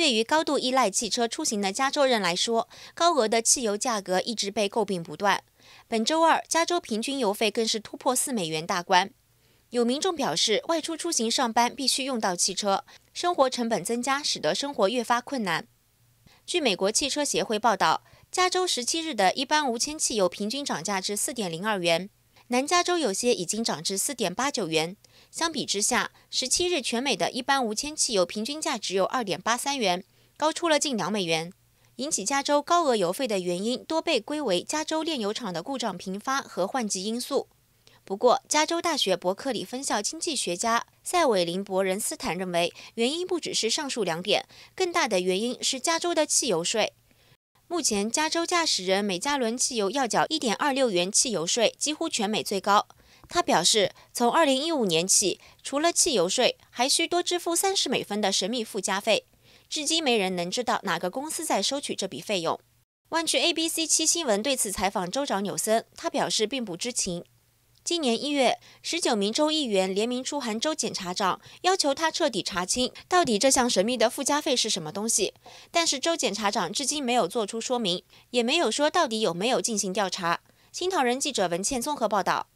对于高度依赖汽车出行的加州人来说，高额的汽油价格一直被诟病不断。本周二，加州平均油费更是突破四美元大关。有民众表示，外出出行上班必须用到汽车，生活成本增加，使得生活越发困难。据美国汽车协会报道，加州十七日的一般无铅汽油平均涨价至四点零二元。南加州有些已经涨至四点八九元，相比之下，十七日全美的一般无铅汽油平均价只有二点八三元，高出了近两美元。引起加州高额油费的原因，多被归为加州炼油厂的故障频发和换季因素。不过，加州大学伯克利分校经济学家塞韦林·伯仁斯坦认为，原因不只是上述两点，更大的原因是加州的汽油税。目前，加州驾驶人每加仑汽油要缴一点二六元汽油税，几乎全美最高。他表示，从二零一五年起，除了汽油税，还需多支付三十美分的神秘附加费，至今没人能知道哪个公司在收取这笔费用。《湾区 ABC 七新闻》对此采访州长纽森，他表示并不知情。今年一月，十九名州议员联名出函州检察长，要求他彻底查清到底这项神秘的附加费是什么东西。但是州检察长至今没有做出说明，也没有说到底有没有进行调查。新唐人记者文倩综合报道。